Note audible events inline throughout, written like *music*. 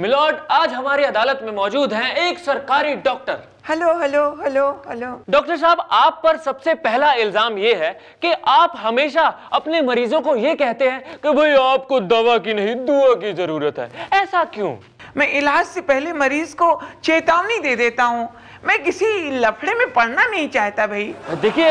मिलोर्ड आज हमारी अदालत में मौजूद हैं एक सरकारी doctor hello hello hello hello doctor साहब आप पर सबसे पहला इल्जाम ये है कि आप हमेशा अपने मरीजों को ये कहते हैं कि भाई आपको दवा की नहीं दुआ की जरूरत है ऐसा क्यों मैं इलाज से पहले मरीज को चेतावनी दे देता हूँ मैं किसी लफड़े में पढ़ना नहीं चाहता भाई देखिए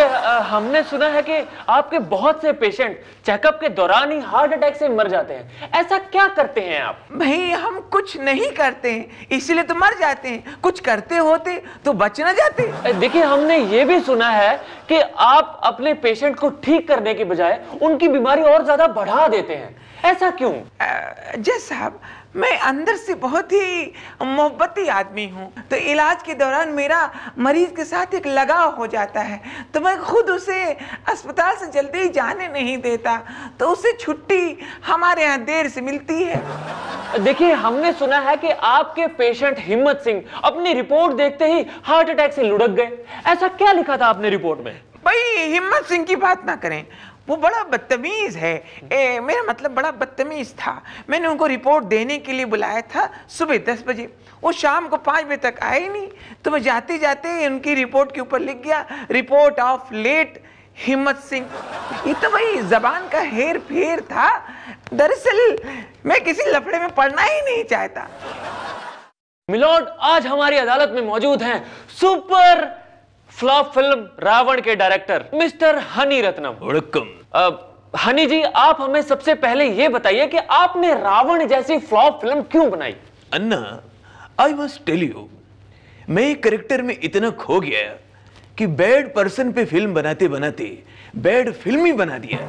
हमने सुना है कि आपके बहुत से पेशेंट चेकअप के दौरान ही हार्ट अटैक से मर जाते हैं ऐसा क्या करते हैं आप भाई हम कुछ नहीं करते हैं इसलिए तो मर जाते हैं कुछ करते होते तो बच ना जाते देखिए हमने ये भी सुना है कि आप अपने पेशेंट को ठीक करने के बजाय उनकी बीमारी और ज्यादा बढ़ा देते हैं ऐसा क्यों जय साहब मैं अंदर से बहुत ही मोहब्बती आदमी हूँ तो इलाज के दौरान मेरा मरीज़ के साथ एक लगाव हो जाता है तो मैं खुद उसे अस्पताल से जल्दी जाने नहीं देता तो उसे छुट्टी हमारे यहाँ देर से मिलती है देखिए हमने सुना है कि आपके पेशेंट हिम्मत सिंह अपनी रिपोर्ट देखते ही हार्ट अटैक से लुढ़क गए ऐसा क्या लिखा था आपने रिपोर्ट में भाई हिम्मत सिंह की बात ना करें वो बड़ा बदतमीज़ है ए, मेरा मतलब बड़ा बदतमीज़ था मैंने उनको रिपोर्ट देने के लिए बुलाया था सुबह दस बजे वो शाम को पाँच बजे तक आए ही नहीं तो मैं जाते जाते उनकी रिपोर्ट के ऊपर लिख गया रिपोर्ट ऑफ लेट हिम्मत सिंह ये तो भाई जबान का हेर फेर था दरअसल मैं किसी लफड़े में पढ़ना ही नहीं चाहता मिलोट आज हमारी अदालत में मौजूद हैं सुपर फ्लॉप फिल्म रावण के director mister Honey Ratnam welcome Honey ji आप हमें सबसे पहले ये बताइए कि आपने रावण जैसी फ्लॉप फिल्म क्यों बनाई अन्ना आई मस्ट टेल यू मैं करेक्टर में इतना खो गया कि बैड पर्सन पे फिल्म बनाते बनाते बैड फिल्म ही बना दिया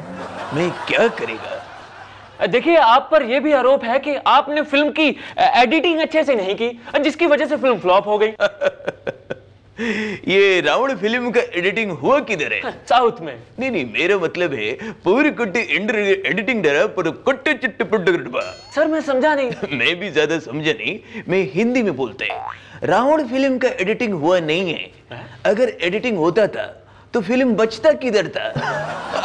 मैं क्या करेगा देखिए आप पर यह भी आरोप है कि आपने फिल्म की एडिटिंग अच्छे से नहीं की जिसकी वजह से फिल्म फ्लॉप हो गई *laughs* ये रावण फिल्म का एडिटिंग हुआ किधर है हाँ, साउथ में नहीं नहीं मेरा मतलब है पूरी कुट्टी एडिटिंग डरा पर कुट्टे चिट्टे पुट्टे सर मैं समझा नहीं *laughs* मैं भी ज्यादा समझा नहीं मैं हिंदी में बोलते हैं रावण फिल्म का एडिटिंग हुआ नहीं है हाँ? अगर एडिटिंग होता था तो फिल्म बचता किधर था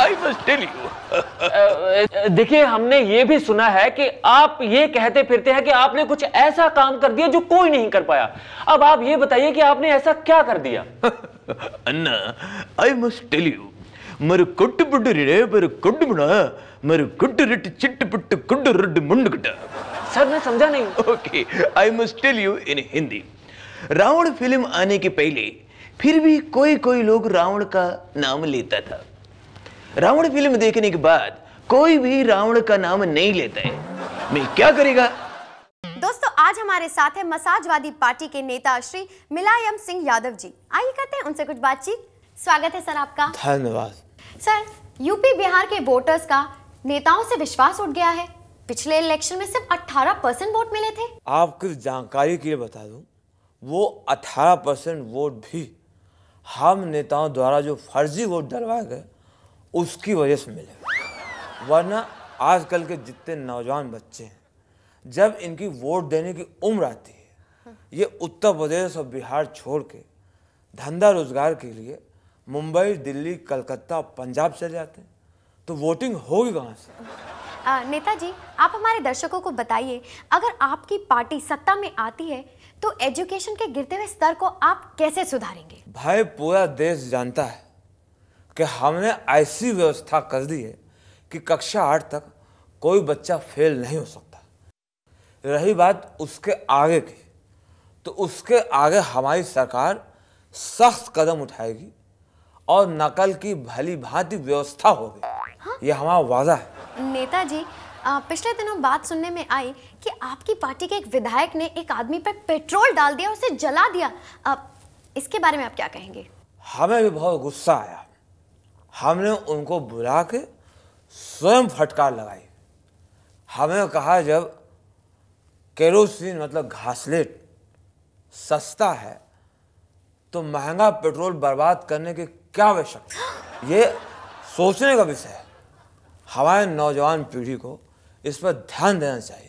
आई मस्ट टेल यू देखिए हमने ये भी सुना है कि आप ये कहते फिरते हैं कि आपने कुछ ऐसा काम कर दिया जो कोई नहीं कर पाया अब आप ये बताइए कि आपने ऐसा क्या कर दिया *laughs* अन्ना आई मस्ट टेल यू मर कुट बुट रे मर कुट बुना मर कुट रिट चिट पुट कुट रुड मुंड कुट सर मैं समझा नहीं okay I must tell you in Hindi Raavan film आने के पहले फिर भी कोई कोई लोग रावण का नाम लेता था रावण फिल्म देखने के बाद कोई भी रावण का नाम नहीं लेता है मैं क्या करेगा दोस्तों आज हमारे साथ है मसाजवादी पार्टी के नेता श्री मिलायम सिंह यादव जी आइए करते हैं उनसे कुछ बातचीत स्वागत है सर आपका धन्यवाद सर यूपी बिहार के वोटर्स का नेताओं से विश्वास उठ गया है पिछले इलेक्शन में सिर्फ 18 परसेंट वोट मिले थे आपकी जानकारी के लिए बता दूं वो 18 परसेंट वोट भी हम नेताओं द्वारा जो फर्जी वोट डलवाए गए उसकी वजह से मिले वरना आजकल के जितने नौजवान बच्चे हैं जब इनकी वोट देने की उम्र आती है ये उत्तर प्रदेश और बिहार छोड़ के धंधा रोजगार के लिए मुंबई दिल्ली कलकत्ता पंजाब चले जाते हैं तो वोटिंग होगी कहाँ से नेताजी आप हमारे दर्शकों को बताइए अगर आपकी पार्टी सत्ता में आती है तो एजुकेशन के गिरते हुए स्तर को आप कैसे सुधारेंगे भाई पूरा देश जानता है कि हमने ऐसी व्यवस्था कर दी है कि कक्षा आठ तक कोई बच्चा फेल नहीं हो सकता रही बात उसके आगे की तो उसके आगे हमारी सरकार सख्त कदम उठाएगी और नकल की भली भांति व्यवस्था होगी हाँ? ये हमारा वादा है नेताजी पिछले दिनों बात सुनने में आई कि आपकी पार्टी के एक विधायक ने एक आदमी पर पेट्रोल डाल दिया उसे जला दिया अब इसके बारे में आप क्या कहेंगे हमें भी बहुत गुस्सा आया हमने उनको बुला के स्वयं फटकार लगाई हमें कहा जब केरोसिन मतलब घासलेट सस्ता है तो महंगा पेट्रोल बर्बाद करने की क्या आवश्यकता ये सोचने का विषय है हमारे नौजवान पीढ़ी को इस पर ध्यान देना चाहिए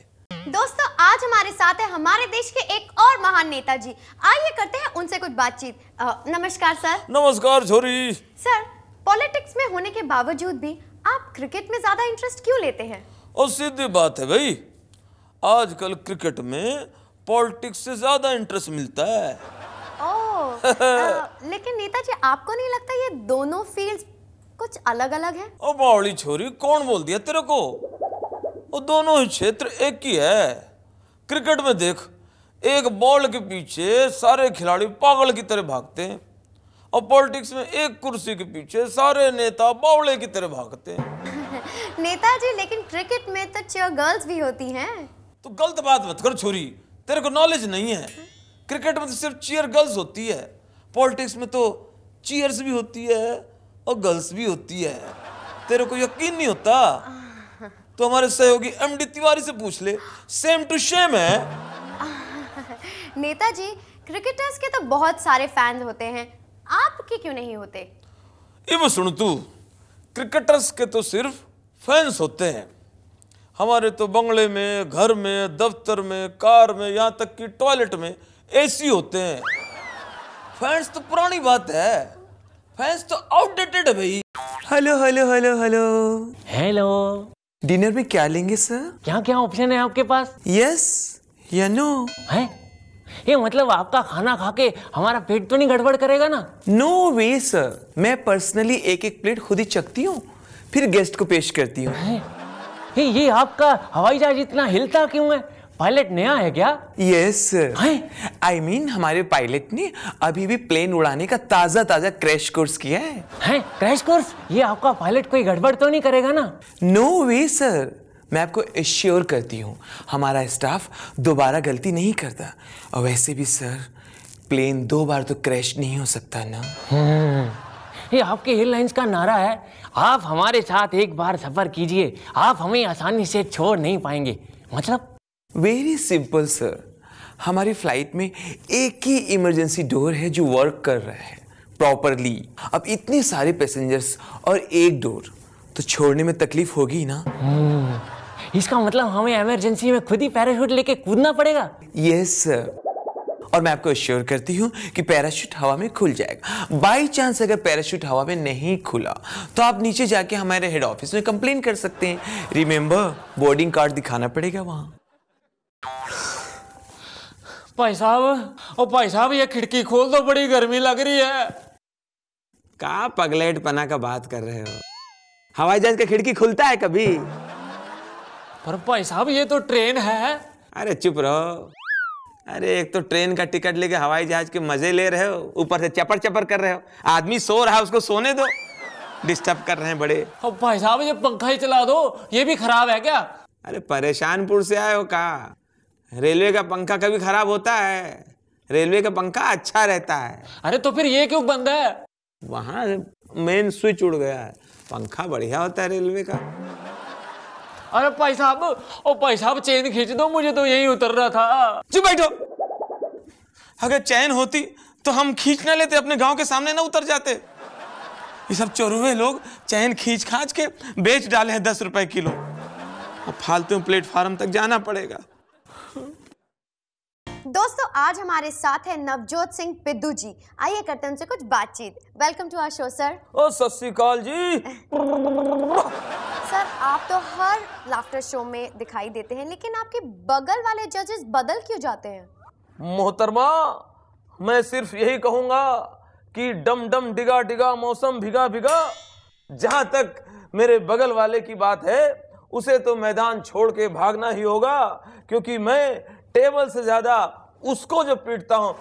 दोस्तों आज हमारे साथ है हमारे देश के एक और महान नेता जी आइए करते हैं उनसे कुछ बातचीत नमस्कार सर नमस्कार झोरी सर पॉलिटिक्स में होने के बावजूद भी आप क्रिकेट में ज्यादा इंटरेस्ट क्यों लेते हैं और सीधी बात है भाई आजकल क्रिकेट में पॉलिटिक्स से ज्यादा इंटरेस्ट मिलता है ओ, आ, *laughs* लेकिन नेताजी आपको नहीं लगता ये दोनों फील्ड कुछ अलग अलग है ओ छोरी कौन बोल दिया तेरे को वो दोनों ही क्षेत्र एक ही है क्रिकेट में देख एक बॉल के पीछे सारे खिलाड़ी पागल की तरह भागते हैं और पॉलिटिक्स में एक कुर्सी के पीछे सारे नेता बावले की तरह भागते हैं *laughs* जी लेकिन क्रिकेट में तो गर्ल्स भी होती हैं तो गलत बात मत कर छोरी तेरे को नॉलेज नहीं है क्रिकेट में तो सिर्फ चीयर गर्ल्स होती है पॉलिटिक्स में तो चीयर्स भी होती है और गर्ल्स भी होती है तेरे को यकीन नहीं होता हाँ। तो हमारे सहयोगी एम डी तिवारी से पूछ ले सेम टू सेम है *laughs* नेताजी क्रिकेटर्स के तो बहुत सारे फैंस होते हैं आपके क्यों नहीं होते सुन तू क्रिकेटर्स के तो सिर्फ फैंस होते हैं हमारे तो बंगले में घर में दफ्तर में कार में यहाँ तक कि टॉयलेट में एसी होते हैं फैंस तो पुरानी बात है फैंस तो आउटडेटेड है भाई hello hello hello hello hello dinner में क्या लेंगे सर क्या क्या ऑप्शन है आपके पास यस या नो है ये मतलब आपका खाना खा के हमारा पेट तो नहीं गड़बड़ करेगा ना नो वे सर मैं पर्सनली एक एक प्लेट खुद ही चखती हूँ फिर गेस्ट को पेश करती हूँ ये आपका हवाई जहाज इतना हिलता क्यों है पायलट नया है क्या यस आई मीन हमारे पायलट ने अभी भी प्लेन उड़ाने का ताजा ताजा क्रैश कोर्स किया है हैं क्रैश कोर्स ये आपका पायलट कोई गड़बड़ तो नहीं करेगा ना नो वे सर मैं आपको एश्योर करती हूँ हमारा स्टाफ दोबारा गलती नहीं करता और वैसे भी सर प्लेन दो बार तो क्रैश नहीं हो सकता ना हम्म। ये आपके एयरलाइंस का नारा है आप हमारे साथ एक बार सफर कीजिए आप हमें आसानी से छोड़ नहीं पाएंगे मतलब वेरी सिंपल सर हमारी फ्लाइट में एक ही इमरजेंसी डोर है जो वर्क कर रहा है प्रॉपरली अब इतने सारे पैसेंजर्स और एक डोर तो छोड़ने में तकलीफ होगी ना इसका मतलब हमें इमरजेंसी में खुद ही पैराशूट लेके कूदना पड़ेगा यस सर और मैं आपको श्योर करती हूँ कि पैराशूट हवा में खुल जाएगा बाई चांस अगर पैराशूट हवा में नहीं खुला तो आप नीचे जाके हमारे हेड ऑफिस में कंप्लेन कर सकते हैं रिमेंबर बोर्डिंग कार्ड दिखाना पड़ेगा वहाँ भाई साहब ओ भाई साहब ये खिड़की खोल दो बड़ी गर्मी लग रही है कहा पगलेट पना का बात कर रहे हो हवाई जहाज का खिड़की खुलता है कभी पर भाई साहब ये तो ट्रेन है अरे चुप रहो अरे एक तो ट्रेन का टिकट लेके हवाई जहाज के मजे ले रहे हो ऊपर से चपर चपर कर रहे हो आदमी सो रहा है उसको सोने दो डिस्टर्ब कर रहे हैं बड़े और भाई साहब ये पंखा ही चला दो ये भी खराब है क्या अरे परेशानपुर से आए हो कहा रेलवे का पंखा कभी खराब होता है रेलवे का पंखा अच्छा रहता है अरे तो फिर ये क्यों बंद है वहां मेन स्विच उड़ गया है पंखा बढ़िया होता है रेलवे का अरे भाई साहब ओ भाई साहब चेन खींच दो मुझे तो यही उतर रहा था चुप बैठो अगर चैन होती तो हम खींच ना लेते अपने गांव के सामने ना उतर जाते ये सब चोरुए लोग चैन खींच खाच के बेच डाले हैं दस रुपए किलो फालतू प्लेटफार्म तक जाना पड़ेगा दोस्तों आज हमारे साथ है नवजोत सिंह पिद्दू जी आइए करते हैं उनसे कुछ बातचीत welcome to our show sir ओ सत जी सर आप तो हर लाफ्टर शो में दिखाई देते हैं लेकिन आपके बगल वाले जजेस बदल क्यों जाते हैं मोहतरमा मैं सिर्फ यही कहूंगा कि डम डम डिगा डिगा मौसम भिगा भिगा जहां तक मेरे बगल वाले की बात है उसे तो मैदान छोड़ के भागना ही होगा क्योंकि मैं टेबल से ज्यादा उसको जो पीटता हूँ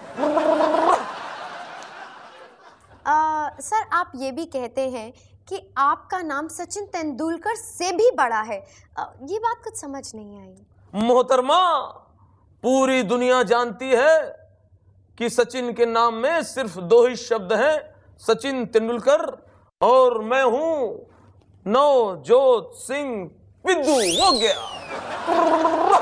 सर आप ये भी कहते हैं कि आपका नाम सचिन तेंदुलकर से भी बड़ा है आ, ये बात कुछ समझ नहीं आई मोहतरमा पूरी दुनिया जानती है कि सचिन के नाम में सिर्फ दो ही शब्द हैं सचिन तेंदुलकर और मैं हूं नवजोत सिंह विद्यू हो गया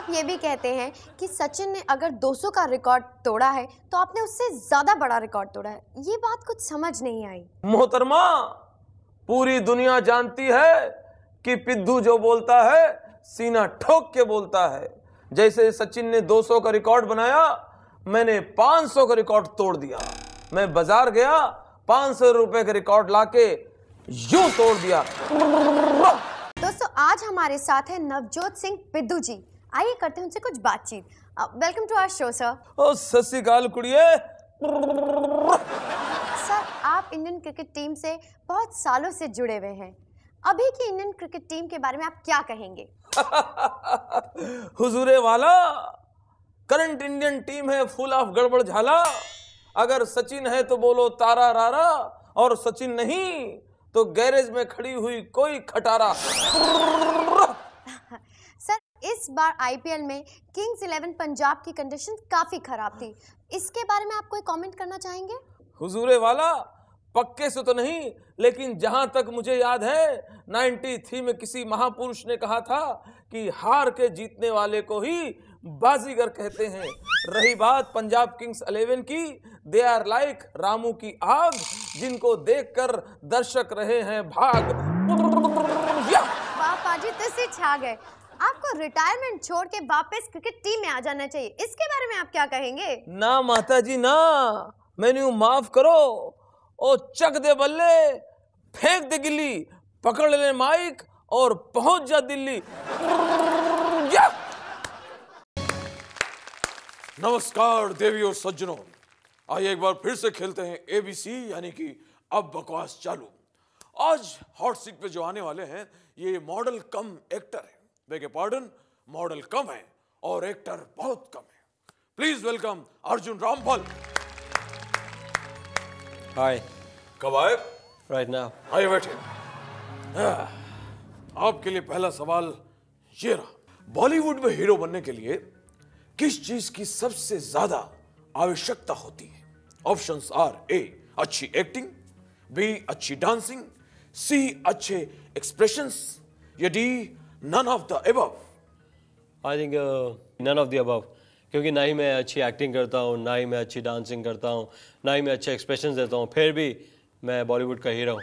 आप ये भी कहते हैं कि सचिन ने अगर 200 का रिकॉर्ड तोड़ा है तो आपने उससे ज्यादा बड़ा रिकॉर्ड तोड़ा है ये बात कुछ समझ नहीं आई मोहतरमा पूरी दुनिया जानती है कि पिद्दू जो बोलता है सीना ठोक के बोलता है जैसे सचिन ने 200 का रिकॉर्ड बनाया मैंने 500 का रिकॉर्ड तोड़ दिया मैं बाजार गया पांच सौ रुपए का रिकॉर्ड लाके यूं तोड़ दिया दोस्तों आज हमारे साथ है नवजोत सिंह पिद्दू जी आइए करते हैं उनसे कुछ बातचीत welcome to our show sir ओ सस्काल कुड़िए सर आप इंडियन क्रिकेट टीम से बहुत सालों से जुड़े हुए हैं अभी की इंडियन क्रिकेट टीम के बारे में आप क्या कहेंगे हुजूरे वाला करंट इंडियन टीम है फुल ऑफ गड़बड़ झाला अगर सचिन है तो बोलो तारा रारा और सचिन नहीं तो गैरेज में खड़ी हुई कोई खटारा इस बार आईपीएल में किंग्स इलेवन पंजाब की कंडीशन काफ़ी ख़राब थी इसके बारे में आप कोई कमेंट करना चाहेंगे हुजूरे वाला पक्के से तो नहीं लेकिन जहां तक मुझे याद है 93 में किसी महापुरुष ने कहा था कि हार के जीतने वाले को ही बाजीगर कहते हैं रही बात पंजाब किंग्स अलेवन की दे आर लाइक रामू की आग जिनको देखकर दर्शक रहे हैं भाग पाजी तुसी तो छा गए आपको रिटायरमेंट छोड़ के वापस क्रिकेट टीम में आ जाना चाहिए इसके बारे में आप क्या कहेंगे ना माता जी ना मैंने माफ करो ओ चक दे बल्ले फेंक दे गिल्ली पकड़ ले माइक और पहुंच जा दिल्ली नमस्कार देवी और सज्जनों आइए एक बार फिर से खेलते हैं एबीसी यानी कि अब बकवास चालू आज हॉट सीट पे जो आने वाले हैं ये मॉडल कम एक्टर है बेगे पार्डन मॉडल कम है और एक्टर बहुत कम है please welcome Arjun Rampal hi कब आए राइट नाउ आइए बैठे हाँ। आपके लिए पहला सवाल ये रहा बॉलीवुड में हीरो बनने के लिए किस चीज की सबसे ज्यादा आवश्यकता होती है ऑप्शंस आर ए अच्छी एक्टिंग बी अच्छी डांसिंग सी अच्छे एक्सप्रेशंस या D none of the above? I think uh, none of the above. क्योंकि ना ही मैं अच्छी एक्टिंग करता हूँ ना ही मैं अच्छी डांसिंग करता हूँ ना ही मैं अच्छे एक्सप्रेशन देता हूँ फिर भी मैं बॉलीवुड का हीरो हूँ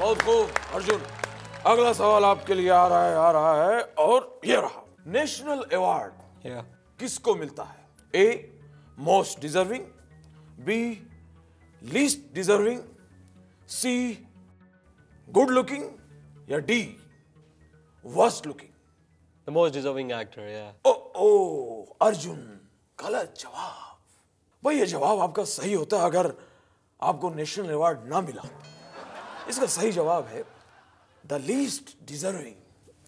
बहुत खूब अर्जुन अगला सवाल आपके लिए आ रहा है आ रहा है और ये रहा नेशनल अवार्ड yeah. किसको मिलता है A most deserving B least deserving C good looking या D worst looking. The most deserving actor, yeah. Oh, oh, Arjun, गलत जवाब भाई ये जवाब आपका सही होता है अगर आपको नेशनल अवार्ड ना मिला इसका सही जवाब है द लीस्ट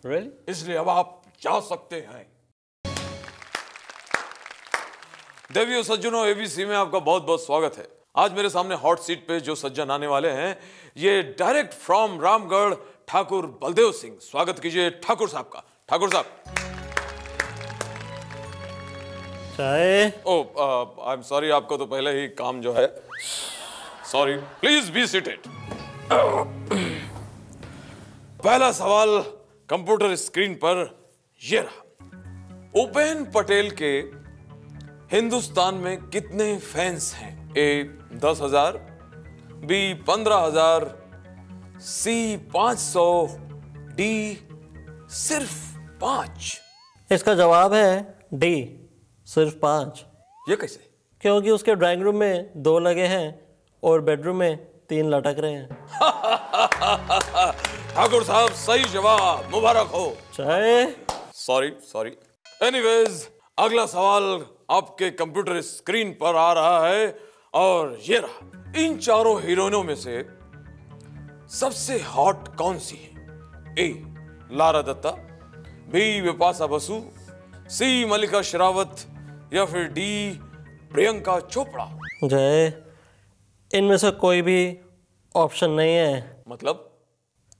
really? इसलिए अब आप जा सकते हैं देवियों सज्जनों एबीसी में आपका बहुत बहुत स्वागत है आज मेरे सामने हॉट सीट पे जो सज्जन आने वाले हैं ये डायरेक्ट फ्रॉम रामगढ़ ठाकुर बलदेव सिंह स्वागत कीजिए ठाकुर साहब का ठाकुर साहब चाहे ओ आई एम सॉरी आपको तो पहले ही काम जो है सॉरी प्लीज बी सीटेड पहला सवाल कंप्यूटर स्क्रीन पर यह रहा उपेन पटेल के हिंदुस्तान में कितने फैंस हैं ए दस हजार बी पंद्रह हजार सी पांच सौ डी सिर्फ पांच इसका जवाब है डी सिर्फ पांच ये कैसे क्योंकि उसके ड्राइंग रूम में दो लगे हैं और बेडरूम में तीन लटक रहे हैं *laughs* ठाकुर साहब सही जवाब मुबारक हो चाहे सॉरी सॉरी एनीवेज अगला सवाल आपके कंप्यूटर स्क्रीन पर आ रहा है और ये रहा इन चारों हीरोइनों में से सबसे हॉट कौन सी है A Lara Dutta B Bipasha Basu C Mallika Sherawat या फिर डी प्रियंका चोपड़ा जय इनमें से कोई भी ऑप्शन नहीं है मतलब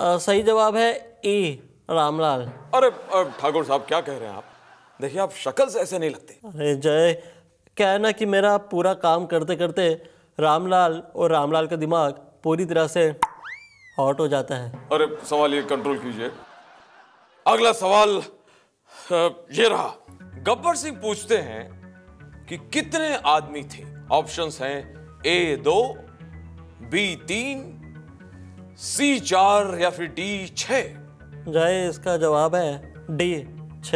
आ, सही जवाब है ई e, रामलाल अरे ठाकुर साहब क्या कह रहे हैं आप देखिए आप शक्ल से ऐसे नहीं लगते अरे जय क्या है ना कि मेरा पूरा काम करते करते रामलाल और रामलाल का दिमाग पूरी तरह से हॉट हो जाता है अरे सवाल ये कंट्रोल कीजिए अगला सवाल ये रहा गब्बर सिंह पूछते हैं कि कितने आदमी थे ऑप्शंस हैं ए दो बी तीन सी चार या फिर डी छ जय इसका जवाब है डी छ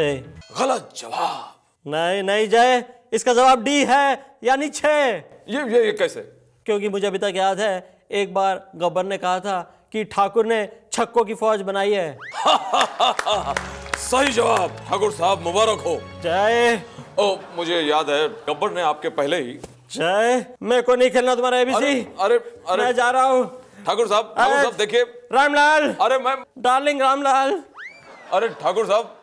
गलत जवाब नहीं नहीं जय इसका जवाब डी है यानी छ ये, ये ये कैसे क्योंकि मुझे अभी तक याद है एक बार गब्बर ने कहा था कि ठाकुर ने छक्कों की फौज बनाई है *laughs* सही जवाब ठाकुर साहब मुबारक हो जय ओ मुझे याद है गब्बर ने आपके पहले ही जय मैं को नहीं खेलना तुम्हारा एबीसी अरे, अरे अरे मैं जा रहा हूँ ठाकुर साहब ठाकुर साहब देखिए रामलाल अरे मैं डार्लिंग रामलाल अरे ठाकुर साहब